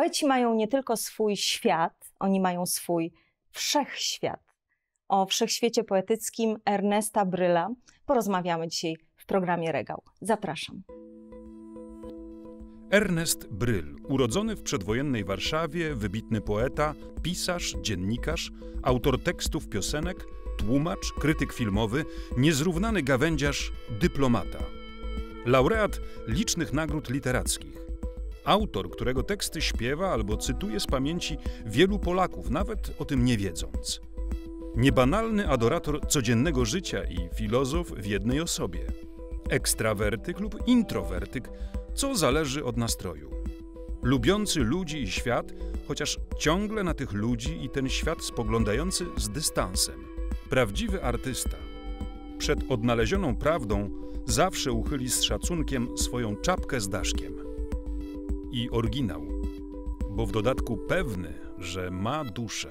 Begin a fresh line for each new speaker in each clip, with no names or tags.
poeci mają nie tylko swój świat, oni mają swój wszechświat. O wszechświecie poetyckim Ernesta Bryla porozmawiamy dzisiaj w programie Regał. Zapraszam.
Ernest Bryl, urodzony w przedwojennej Warszawie, wybitny poeta, pisarz, dziennikarz, autor tekstów piosenek, tłumacz, krytyk filmowy, niezrównany gawędziarz, dyplomata. Laureat licznych nagród literackich autor, którego teksty śpiewa albo cytuje z pamięci wielu Polaków, nawet o tym nie wiedząc. Niebanalny adorator codziennego życia i filozof w jednej osobie. Ekstrawertyk lub introwertyk, co zależy od nastroju. Lubiący ludzi i świat, chociaż ciągle na tych ludzi i ten świat spoglądający z dystansem. Prawdziwy artysta. Przed odnalezioną prawdą zawsze uchyli z szacunkiem swoją czapkę z daszkiem i oryginał, bo w dodatku pewny, że ma duszę.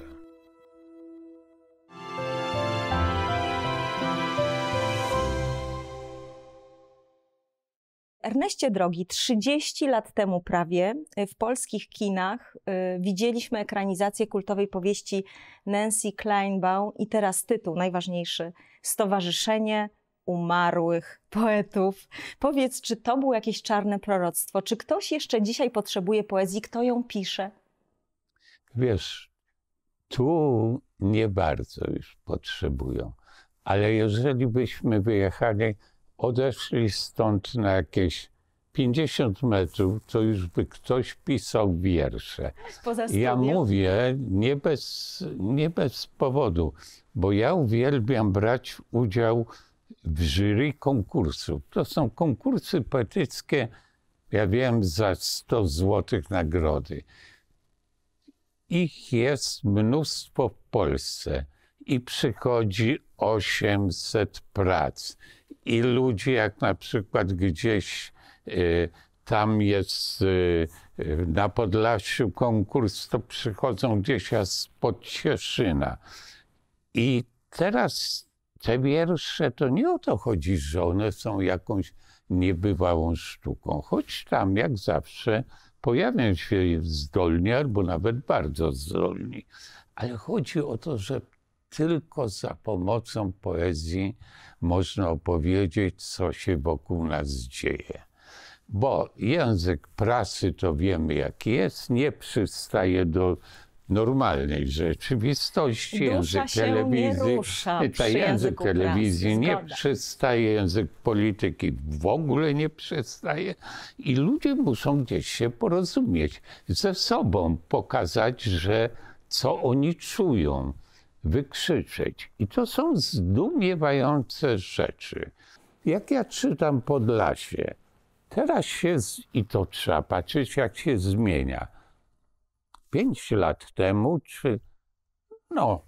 Erneście drogi, 30 lat temu prawie w polskich kinach y, widzieliśmy ekranizację kultowej powieści Nancy Kleinbaum i teraz tytuł najważniejszy Stowarzyszenie umarłych poetów. Powiedz, czy to było jakieś czarne proroctwo? Czy ktoś jeszcze dzisiaj potrzebuje poezji? Kto ją pisze?
Wiesz, tu nie bardzo już potrzebują, ale jeżeli byśmy wyjechali, odeszli stąd na jakieś 50 metrów, to już by ktoś pisał wiersze. ja mówię nie bez, nie bez powodu, bo ja uwielbiam brać udział w w jury konkursów. To są konkursy poetyckie, ja wiem, za 100 zł nagrody. Ich jest mnóstwo w Polsce i przychodzi 800 prac. I ludzie, jak na przykład gdzieś y, tam jest y, y na Podlasiu konkurs, to przychodzą gdzieś z Podcieszyna. I teraz te wiersze to nie o to chodzi, że one są jakąś niebywałą sztuką, choć tam jak zawsze pojawiają się zdolni albo nawet bardzo zdolni, ale chodzi o to, że tylko za pomocą poezji można opowiedzieć, co się wokół nas dzieje. Bo język prasy, to wiemy jaki jest, nie przystaje do normalnej rzeczywistości. Dusza język telewizji, język telewizji nie przestaje, język polityki w ogóle nie przestaje i ludzie muszą gdzieś się porozumieć ze sobą, pokazać, że co oni czują, wykrzyczeć. I to są zdumiewające rzeczy. Jak ja czytam Podlasie, teraz się, i to trzeba patrzeć, jak się zmienia pięć lat temu, czy no,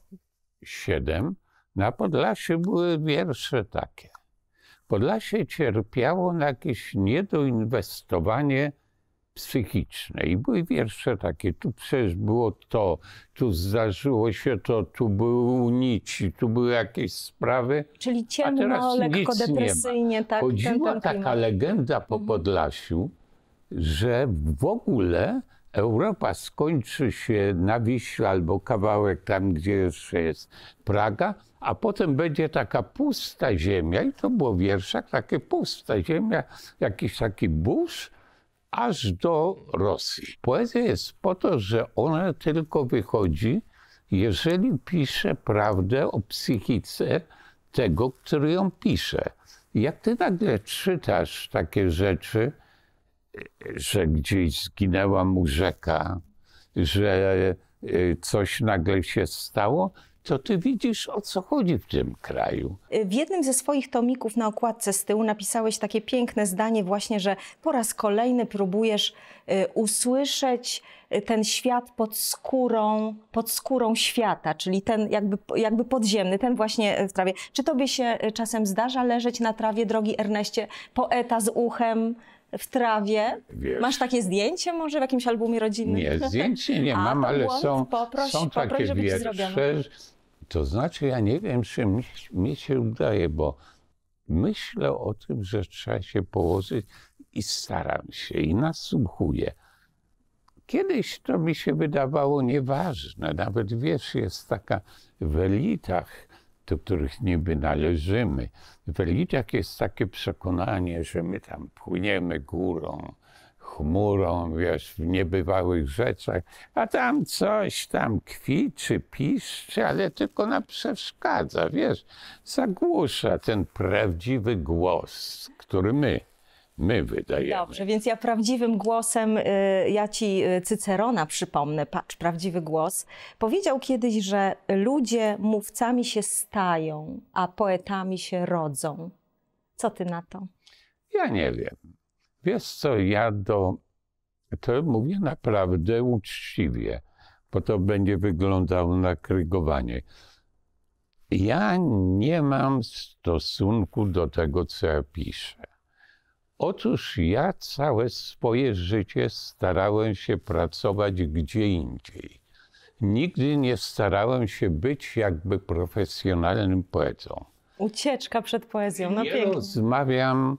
siedem, na Podlasie były wiersze takie. Podlasie cierpiało na jakieś niedoinwestowanie psychiczne. I były wiersze takie, tu przecież było to, tu zdarzyło się to, tu były nici, tu były jakieś sprawy. Czyli ciemno, lekko depresyjnie.
Tak, Chodziła ten, ten
taka legenda po mhm. Podlasiu, że w ogóle Europa skończy się na Wiśle albo kawałek tam, gdzie jeszcze jest Praga, a potem będzie taka pusta ziemia, i to było w wierszach, takie pusta ziemia, jakiś taki burz, aż do Rosji. Poezja jest po to, że ona tylko wychodzi, jeżeli pisze prawdę o psychice tego, który ją pisze. Jak ty nagle czytasz takie rzeczy, że gdzieś zginęła mu rzeka, że e, coś nagle się stało, to ty widzisz, o co chodzi w tym kraju.
W jednym ze swoich tomików na okładce z tyłu napisałeś takie piękne zdanie właśnie, że po raz kolejny próbujesz e, usłyszeć e, ten świat pod skórą, pod skórą świata, czyli ten jakby, jakby podziemny, ten właśnie w trawie. Czy tobie się czasem zdarza leżeć na trawie, drogi Erneście, poeta z uchem, w trawie. Wiesz. Masz takie zdjęcie może w jakimś albumie rodzinnym? Nie, zdjęcie nie mam, A, ale błąd. są, poproś, są poproś, takie wiersze.
To znaczy, ja nie wiem, czy mi, mi się udaje, bo myślę o tym, że trzeba się położyć i staram się i nasłuchuję. Kiedyś to mi się wydawało nieważne. Nawet wiesz, jest taka w elitach do których niby należymy. W religiach jest takie przekonanie, że my tam płyniemy górą, chmurą, wiesz, w niebywałych rzeczach, a tam coś tam kwiczy, piszczy, ale tylko nam przeszkadza, wiesz, zagłusza ten prawdziwy głos, który my my wydajemy. Dobrze,
więc ja prawdziwym głosem, y, ja ci y, Cycerona przypomnę, patrz, prawdziwy głos, powiedział kiedyś, że ludzie mówcami się stają, a poetami się rodzą. Co ty na to?
Ja nie wiem. Wiesz co, ja do... To mówię naprawdę uczciwie, bo to będzie wyglądało na krygowanie. Ja nie mam stosunku do tego, co ja piszę. Otóż ja całe swoje życie starałem się pracować gdzie indziej. Nigdy nie starałem się być jakby profesjonalnym poetą.
Ucieczka przed poezją, no ja
Rozmawiam,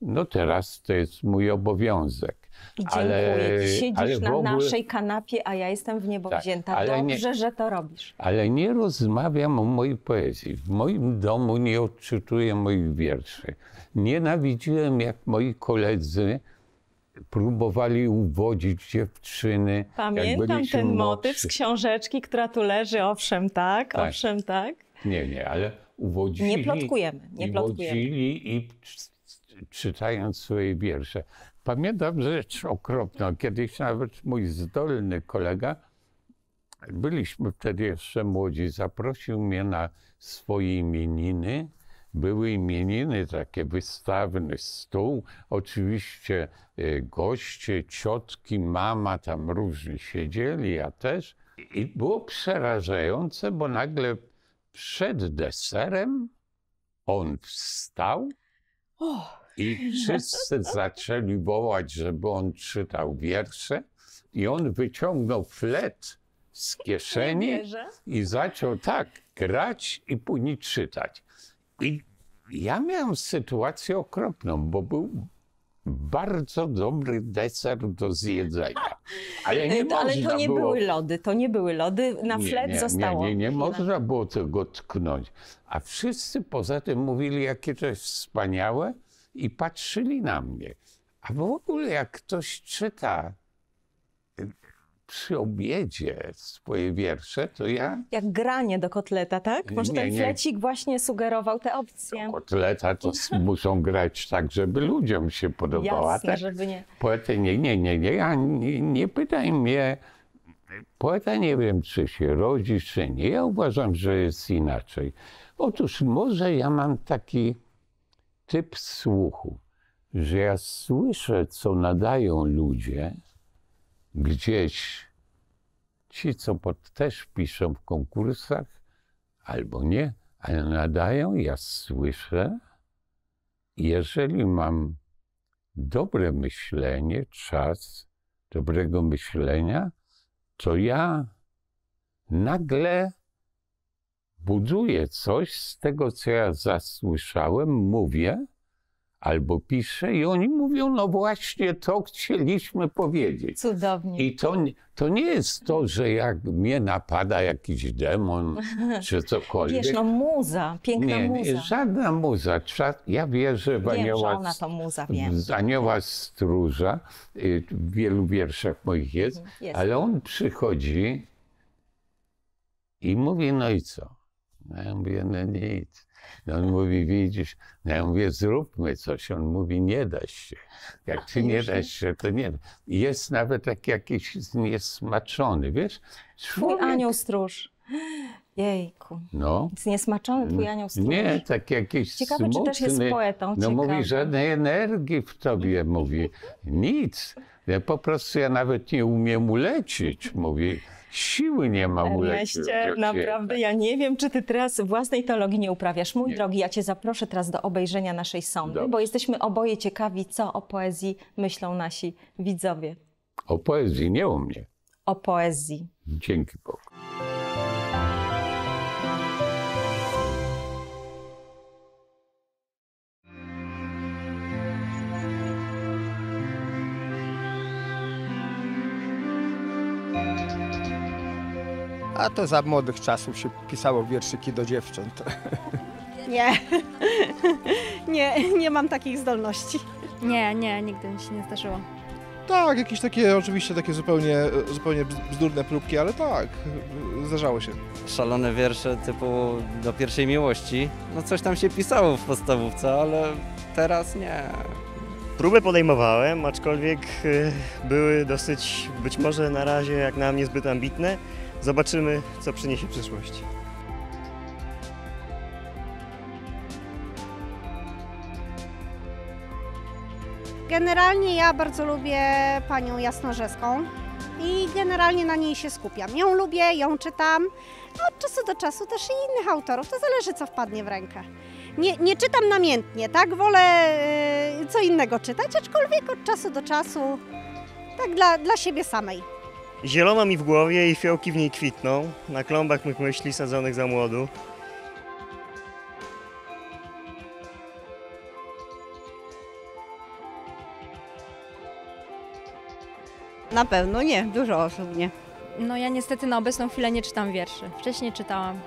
no teraz to jest mój obowiązek. I dziękuję ale, Siedzisz na ogóle, naszej
kanapie, a ja jestem w niebo tak, wzięta. Dobrze, nie, że to robisz.
Ale nie rozmawiam o mojej poezji. W moim domu nie odczytuję moich wierszy. Nienawidziłem, jak moi koledzy próbowali uwodzić dziewczyny. Pamiętam ten młodszy. motyw z
książeczki, która tu leży, owszem, tak, tak. owszem, tak.
Nie, nie, ale uwodzili. Nie plotkujemy, nie plotkujemy. Uwodzili i czytając swoje wiersze. Pamiętam rzecz okropną. Kiedyś nawet mój zdolny kolega, byliśmy wtedy jeszcze młodzi, zaprosił mnie na swoje imieniny. Były imieniny, takie wystawny stół. Oczywiście y, goście, ciotki, mama tam różni siedzieli, ja też. I było przerażające, bo nagle przed deserem on wstał. Oh i wszyscy zaczęli wołać, żeby on czytał wiersze. I on wyciągnął flet z kieszeni i zaczął tak grać i później czytać. I ja miałem sytuację okropną, bo był bardzo dobry deser do zjedzenia. Ale, nie to, ale to nie było... były
lody, to nie były lody, na nie, flet nie, zostało.
Nie, nie, nie można było tego tknąć. A wszyscy poza tym mówili, jakie to jest wspaniałe, i patrzyli na mnie. A w ogóle jak ktoś czyta y, przy obiedzie swoje wiersze, to ja...
Jak granie do kotleta, tak? Może nie, ten flecik nie. właśnie sugerował te opcje. Do
kotleta to muszą grać tak, żeby ludziom się podobała. Jasne, tak? żeby nie... Poety, nie, nie, nie, nie, ja nie, nie pytaj mnie... Poeta nie wiem, czy się rodzi, czy nie. Ja uważam, że jest inaczej. Otóż może ja mam taki typ słuchu, że ja słyszę, co nadają ludzie gdzieś, ci, co pod, też piszą w konkursach, albo nie, ale nadają, ja słyszę. Jeżeli mam dobre myślenie, czas dobrego myślenia, to ja nagle buduję coś z tego, co ja zasłyszałem, mówię albo piszę i oni mówią, no właśnie to chcieliśmy powiedzieć. Cudownie. I to, to nie jest to, że jak mnie napada jakiś demon czy cokolwiek. Wiesz, no
muza, piękna nie, muza. Nie, żadna
muza. Ja wierzę w Wiem, że ona to
muza, wiem.
anioła stróża. Y, w wielu wierszach moich jest, mhm, jest. ale on przychodzi i mówi, no i co? No ja mówię, no nic. No on mówi, widzisz, no ja mówię, zróbmy coś. On mówi, nie da się. Jak ty nie da się, to nie da. Jest nawet taki jakiś zniesmaczony, wiesz? Człowiek...
Mój anioł stróż. Jejku. No. Zniesmaczony twój anioł stróż. Nie,
tak jakiś Ciekawe, smutny. czy też jest poetą. No Ciekawe. mówi, żadnej energii w tobie, mówi. Nic. Ja po prostu ja nawet nie umiem ulecieć, mówi. Siły nie ma ulecieć. Naprawdę,
ja nie wiem, czy ty teraz własnej teologii nie uprawiasz. Mój nie. drogi, ja cię zaproszę teraz do obejrzenia naszej sądy, Dobrze. bo jesteśmy oboje ciekawi, co o poezji myślą nasi widzowie.
O poezji, nie o mnie.
O poezji.
Dzięki Bogu.
A to za młodych czasów się pisało wierszyki do dziewcząt. Nie, nie, nie mam takich zdolności. Nie, nie, nigdy mi się nie zdarzyło.
Tak, jakieś takie, oczywiście takie zupełnie, zupełnie bzdurne próbki, ale tak, zdarzało się.
Szalone wiersze typu do pierwszej miłości, no coś tam się pisało w podstawówce, ale
teraz nie.
Próby podejmowałem, aczkolwiek y, były dosyć, być może na razie jak na mnie zbyt ambitne, Zobaczymy, co przyniesie przyszłość.
Generalnie ja bardzo lubię panią Jasnorzeską i generalnie na niej się skupiam. Ją lubię, ją czytam, a od czasu do czasu też i innych autorów, to zależy co wpadnie w rękę. Nie, nie czytam namiętnie, tak? Wolę e, co innego czytać, aczkolwiek od czasu do czasu, tak dla, dla siebie samej.
Zielono mi w głowie i fiołki w niej kwitną, na klombach mych myśli sadzonych za młodu.
Na pewno nie, dużo osób nie. No ja niestety na obecną chwilę nie czytam wierszy. Wcześniej czytałam.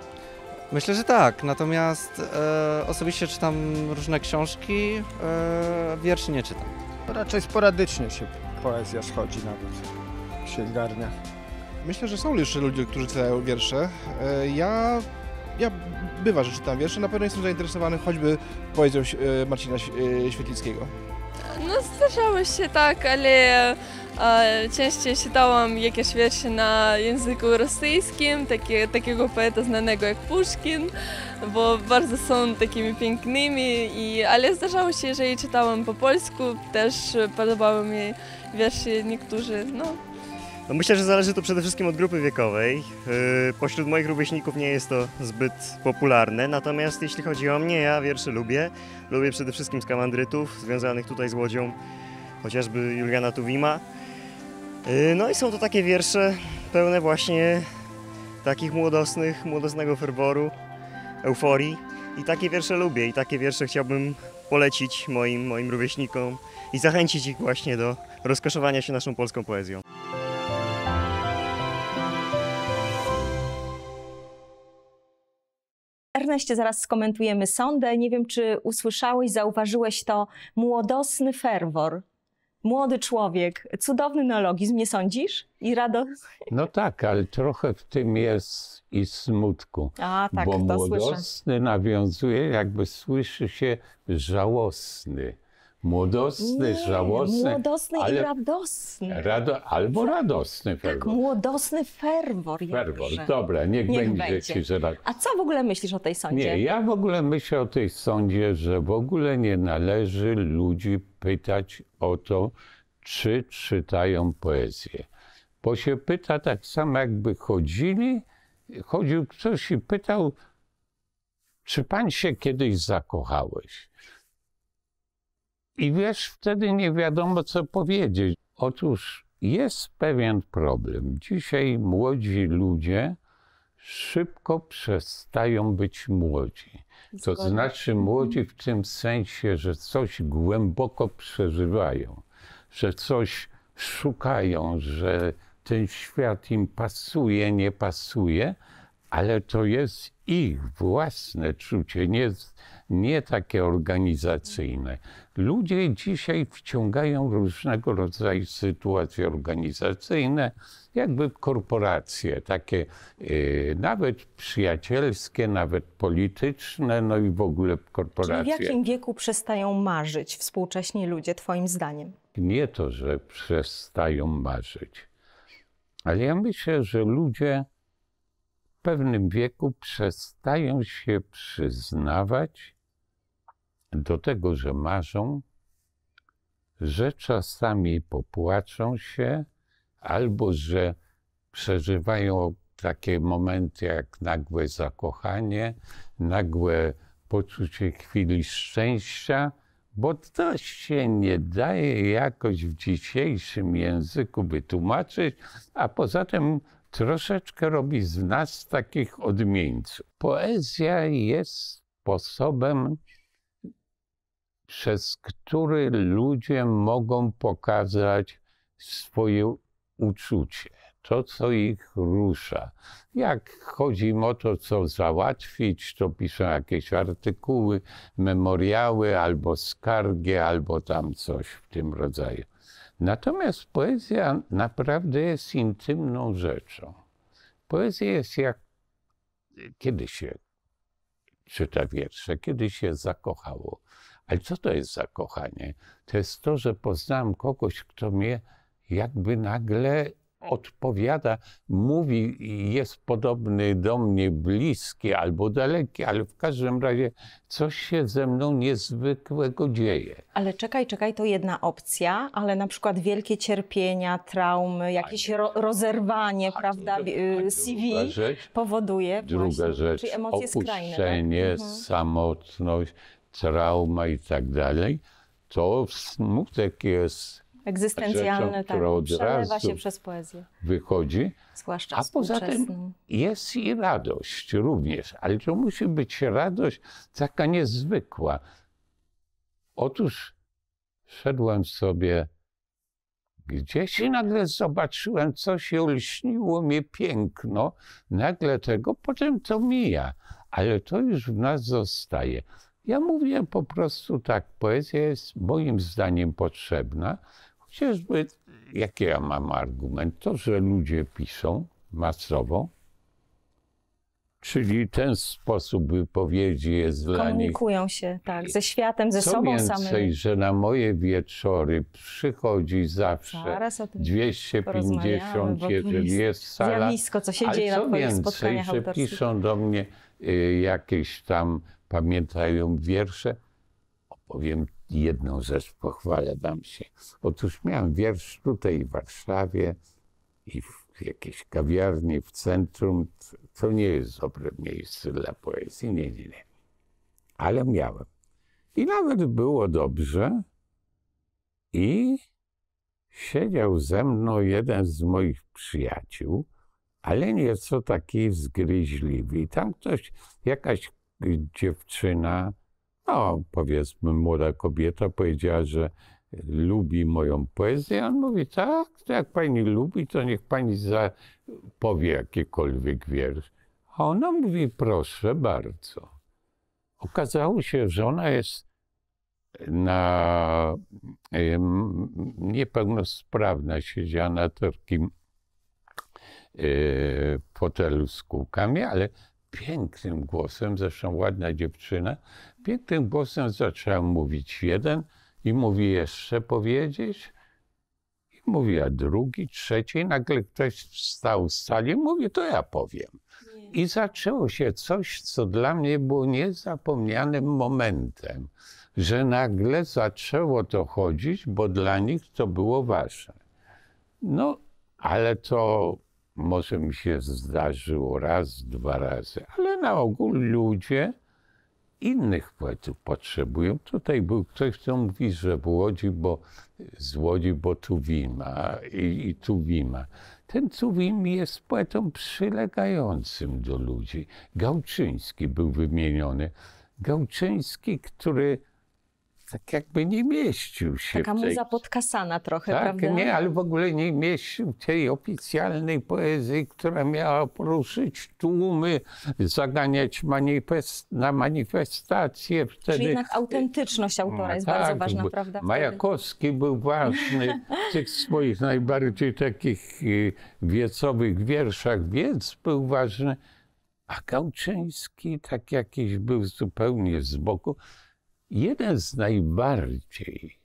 Myślę, że tak, natomiast e, osobiście czytam różne książki, e, wierszy nie czytam. Raczej
sporadycznie się poezja schodzi nawet się zgarnia. Myślę, że są jeszcze ludzie, którzy czytają wiersze. E, ja, ja bywa, że czytam wiersze. Na pewno jestem zainteresowany choćby poezją e, Marcina e, Świetlickiego.
No zdarzało się tak, ale częściej czytałam jakieś wiersze na języku rosyjskim, takie, takiego poeta znanego jak Puszkin, bo bardzo
są takimi pięknymi, i, ale zdarzało się, że je czytałam po polsku, też
podobały mi wiersze niektórzy, no
no myślę, że zależy to przede wszystkim od grupy wiekowej. Y, pośród moich rówieśników nie jest to zbyt popularne, natomiast jeśli chodzi o mnie, ja wiersze lubię. Lubię przede wszystkim skamandrytów związanych tutaj z Łodzią, chociażby Juliana Tuwima. Y, no i są to takie wiersze pełne właśnie takich młodosnych, młodosnego ferworu, euforii. I takie wiersze lubię i takie wiersze chciałbym polecić moim, moim rówieśnikom i zachęcić ich właśnie do rozkoszowania się naszą polską poezją.
Ernest, zaraz skomentujemy sądę. Nie wiem, czy usłyszałeś, zauważyłeś to młodosny ferwor. Młody człowiek, cudowny neologizm, nie sądzisz? I radość.
No tak, ale trochę w tym jest i smutku. A, tak, bo to młodosny słyszę. nawiązuje, jakby słyszy się żałosny Młodosny, nie, żałosny. Młodosny ale, i
radosny.
Rado, albo tak, radosny ferwor. Tak,
młodosny ferwor. Ferwor, dobra, niech, niech będzie, będzie. Ci, że tak. A co w ogóle myślisz o tej sądzie? Nie,
ja w ogóle myślę o tej sądzie, że w ogóle nie należy ludzi pytać o to, czy czytają poezję. Bo się pyta tak samo, jakby chodzili, chodził ktoś i pytał, czy pan się kiedyś zakochałeś? I wiesz, wtedy nie wiadomo, co powiedzieć. Otóż jest pewien problem. Dzisiaj młodzi ludzie szybko przestają być młodzi. To znaczy mhm. młodzi w tym sensie, że coś głęboko przeżywają, że coś szukają, że ten świat im pasuje, nie pasuje, ale to jest ich własne czucie, nie, nie takie organizacyjne. Ludzie dzisiaj wciągają różnego rodzaju sytuacje organizacyjne, jakby korporacje, takie y, nawet przyjacielskie, nawet polityczne, no i w ogóle korporacje. Czyli w jakim
wieku przestają marzyć współcześni ludzie, Twoim zdaniem?
Nie to, że przestają marzyć, ale ja myślę, że ludzie pewnym wieku przestają się przyznawać do tego, że marzą, że czasami popłaczą się, albo że przeżywają takie momenty jak nagłe zakochanie, nagłe poczucie chwili szczęścia, bo to się nie daje jakoś w dzisiejszym języku wytłumaczyć, a poza tym troszeczkę robi z nas takich odmieńców. Poezja jest sposobem, przez który ludzie mogą pokazać swoje uczucie, to co ich rusza. Jak chodzi im o to, co załatwić, to piszą jakieś artykuły, memoriały albo skargi, albo tam coś w tym rodzaju. Natomiast poezja naprawdę jest intymną rzeczą. Poezja jest jak kiedy się czyta wiersze, kiedy się zakochało. Ale co to jest zakochanie? To jest to, że poznałem kogoś, kto mnie jakby nagle odpowiada, mówi, jest podobny do mnie bliski albo daleki, ale w każdym razie coś się ze mną niezwykłego dzieje.
Ale czekaj, czekaj, to jedna opcja, ale na przykład wielkie cierpienia, traumy, jakieś ro rozerwanie, a prawda, y, a CV rzecz, powoduje druga
właśnie, rzecz, czyli emocje opuszczenie, skrajne, tak? Mhm. samotność, trauma i tak dalej. To smutek jest egzystencjalne, rzeczą, tak, która od razu się przez poezję. wychodzi.
Zwłaszcza A poza tym
jest i radość również, ale to musi być radość taka niezwykła. Otóż szedłem sobie gdzieś i nagle zobaczyłem co się lśniło mnie piękno, nagle tego, potem to mija, ale to już w nas zostaje. Ja mówię po prostu tak, poezja jest moim zdaniem potrzebna, Przecież jaki ja mam argument? To, że ludzie piszą masowo, Czyli ten sposób wypowiedzi jest dla nich. Komunikują
się, tak, ze światem, ze Co sobą więcej, samym.
że na moje wieczory przychodzi zawsze 250, jeżeli jest sala. Zjawisko, co się dzieje na co twoich więcej, że piszą do mnie y, jakieś tam, pamiętają wiersze, opowiem jedną rzecz pochwalę się. Otóż miałem wiersz tutaj w Warszawie i w jakiejś kawiarni w centrum. To nie jest dobre miejsce dla poezji, nie, nie, nie. Ale miałem. I nawet było dobrze. I siedział ze mną jeden z moich przyjaciół, ale nieco taki zgryźliwy. I tam ktoś, jakaś dziewczyna, no powiedzmy młoda kobieta powiedziała, że lubi moją poezję. On mówi, tak, to jak pani lubi, to niech pani powie jakikolwiek wiersz. A ona mówi, proszę bardzo. Okazało się, że ona jest na niepełnosprawna, siedziała na takim e, fotelu z kółkami, ale pięknym głosem, zresztą ładna dziewczyna, Pięknym głosem zaczął mówić jeden i mówi jeszcze powiedzieć. I mówi, a drugi, trzeci. I nagle ktoś wstał z sali i mówi, to ja powiem. I zaczęło się coś, co dla mnie było niezapomnianym momentem, że nagle zaczęło to chodzić, bo dla nich to było ważne. No, ale to może mi się zdarzyło raz, dwa razy, ale na ogół ludzie innych płetów potrzebują. Tutaj był ktoś, kto mówi, że w Łodzi, bo z Łodzi, bo Tuwima i, i wima Ten Tuwim jest poetą przylegającym do ludzi. Gałczyński był wymieniony. Gałczyński, który tak jakby nie mieścił się. Taka muza
podkasana trochę, tak, prawda? Nie, ale
w ogóle nie mieścił tej oficjalnej poezji, która miała poruszyć tłumy, zaganiać manifest, na manifestacje. Wtedy... Czyli jednak
autentyczność autora jest no tak, bardzo ważna, prawda?
Majakowski był ważny w tych swoich najbardziej takich y, wiecowych wierszach. Wiec był ważny, a Gałczyński tak jakiś był zupełnie z boku. Jeden z najbardziej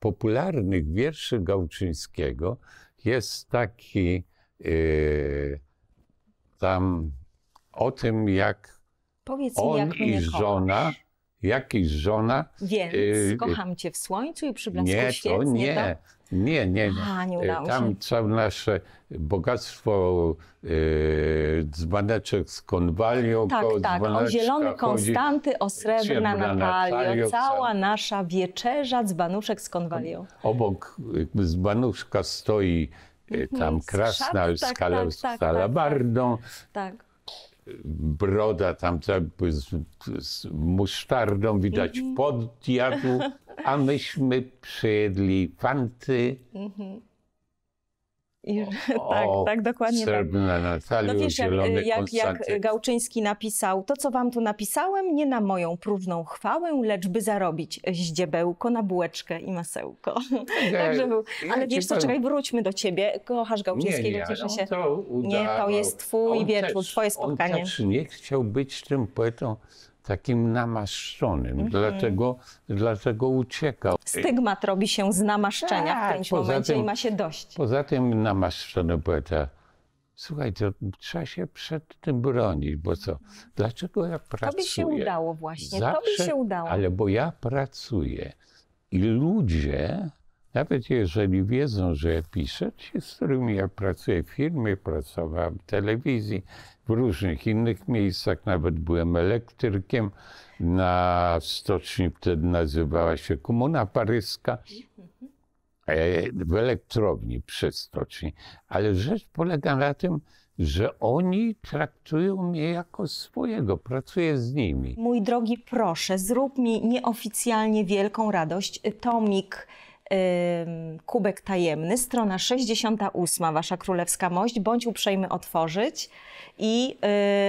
popularnych wierszy Gałczyńskiego jest taki yy, tam o tym, jak
Powiedz on mi, jak i żona
kochasz jakiś żona... Więc y, kocham
cię w słońcu i przy blasku nie, świec, to nie, nie, to...
nie, nie, nie. nie y, udało Tam się. całe nasze bogactwo y, dzbaneczek z konwalią. Tak, tak, o zielony Konstanty,
o srebrna Natalio, Natalio cała cel. nasza wieczerza dzbanuszek z konwalią.
Obok dzbanuszka stoi y, tam krasnal mhm, z, szat, z, tak, tak, tak, tak broda tam z, z musztardą, widać mm -hmm. a myśmy przyjedli fanty.
Mm -hmm. I, o, tak, tak, dokładnie tak.
No Nataliusz, no wiesz, jak, e, jak, jak,
Gałczyński napisał, to co wam tu napisałem, nie na moją próżną chwałę, lecz by zarobić ździebełko na bułeczkę i masełko.
Ja, Także był. Ale wiesz
co, czekaj, wróćmy do ciebie. Kochasz Gałczyńskiego, nie, nie, cieszę się. To nie, to jest twój on wieczór, też, twoje spotkanie. On też
nie chciał być tym poetą takim namaszczonym, mm -hmm. uciekał. Stygmat
robi się z namaszczenia tak, w którymś momencie tym, i ma się dość.
Poza tym namaszczony poeta, słuchaj, to trzeba się przed tym bronić, bo co, dlaczego ja pracuję? To by się udało właśnie, Zawsze, to by się udało. Ale bo ja pracuję i ludzie nawet jeżeli wiedzą, że piszę, ci, z którymi ja pracuję w firmie, pracowałem w telewizji, w różnych innych miejscach, nawet byłem elektrykiem na stoczni, wtedy nazywała się Komuna Paryska, e, w elektrowni przy stoczni. Ale rzecz polega na tym, że oni traktują mnie jako swojego, pracuję z nimi.
Mój drogi, proszę, zrób mi nieoficjalnie wielką radość. Tomik Kubek Tajemny, strona 68, Wasza Królewska Mość. Bądź uprzejmy otworzyć i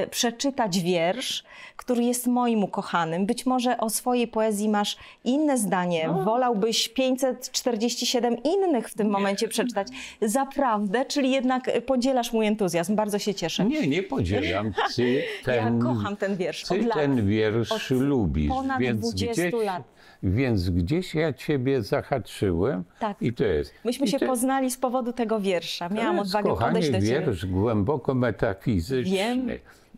y, przeczytać wiersz, który jest moim ukochanym. Być może o swojej poezji masz inne zdanie, wolałbyś 547 innych w tym momencie przeczytać. Zaprawdę, czyli jednak y, podzielasz mój entuzjazm. Bardzo
się cieszę. Nie, nie podzielam. Ty ten, ja kocham ten
wiersz. Ty ten wiersz lubisz. Ponad więc 20 gdzieś... lat
więc gdzieś ja ciebie zahaczyłem tak. i to jest.
Myśmy I się poznali z powodu tego wiersza. Miałam odwagę kochanie, podejść do ciebie. wiersz
głęboko metafizyczny, Wiem.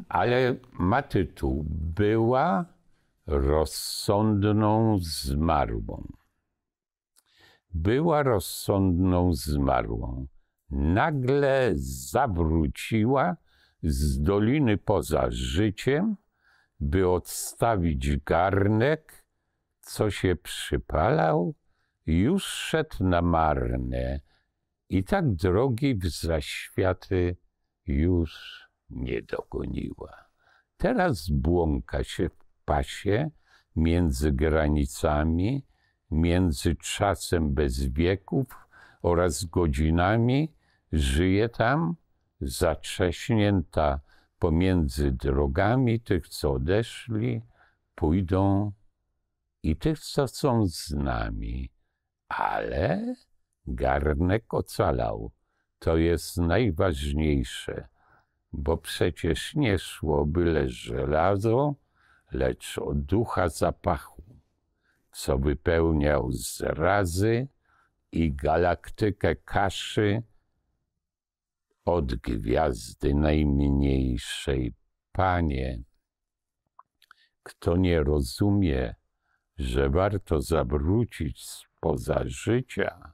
ale ma tytuł Była rozsądną zmarłą. Była rozsądną zmarłą. Nagle zawróciła z doliny poza życiem, by odstawić garnek co się przypalał, już szedł na marne i tak drogi w zaświaty już nie dogoniła. Teraz błąka się w pasie między granicami, między czasem bez wieków oraz godzinami, żyje tam zatrześnięta pomiędzy drogami tych, co odeszli, pójdą i tych, co są z nami. Ale garnek ocalał. To jest najważniejsze, bo przecież nie szło byle żelazo, lecz o ducha zapachu, co wypełniał zrazy i galaktykę kaszy od gwiazdy najmniejszej. Panie, kto nie rozumie, że warto zawrócić spoza życia,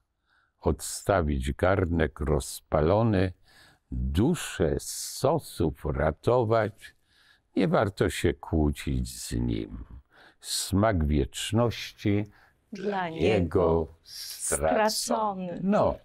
odstawić garnek rozpalony, duszę z sosów ratować, nie warto się kłócić z nim. Smak wieczności dla niego stracony.
No.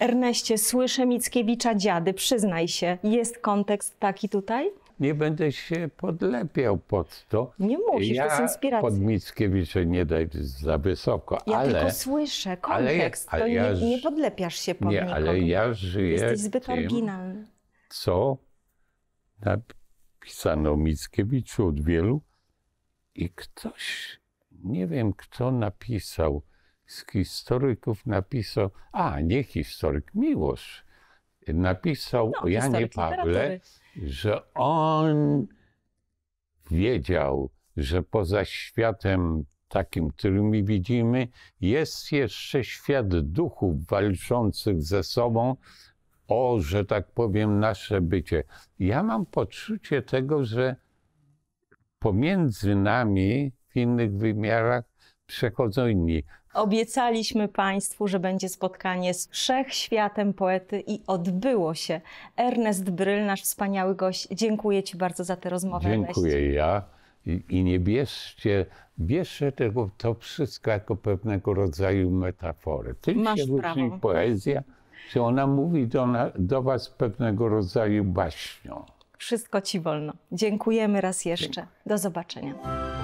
Erneście, słyszę Mickiewicza dziady, przyznaj się, jest kontekst taki tutaj?
nie będę się podlepiał pod to. Nie musisz, ja to jest inspiracja. pod Mickiewicza nie daj za wysoko, ja ale... tylko
słyszę kontekst, ale, ale ja, nie, nie, podlepiasz się pod Nie, nikogo. ale ja żyję Jesteś zbyt tym, oryginalny.
co napisano Mickiewiczu od wielu i ktoś, nie wiem kto napisał, z historyków napisał, a nie historyk, miłość napisał no, o Janie Pawle, że on wiedział, że poza światem takim, który my widzimy, jest jeszcze świat duchów walczących ze sobą o, że tak powiem, nasze bycie. Ja mam poczucie tego, że pomiędzy nami w innych wymiarach przechodzą inni.
Obiecaliśmy Państwu, że będzie spotkanie z wszechświatem poety i odbyło się. Ernest Bryl, nasz wspaniały gość, dziękuję Ci bardzo za tę rozmowę. Dziękuję
ja. I, I, nie bierzcie, bierzcie tego, to wszystko jako pewnego rodzaju metafory. Tym Masz się różni poezja, że ona mówi do, do Was pewnego rodzaju baśnią.
Wszystko Ci wolno. Dziękujemy raz jeszcze. Dziękuję. Do zobaczenia.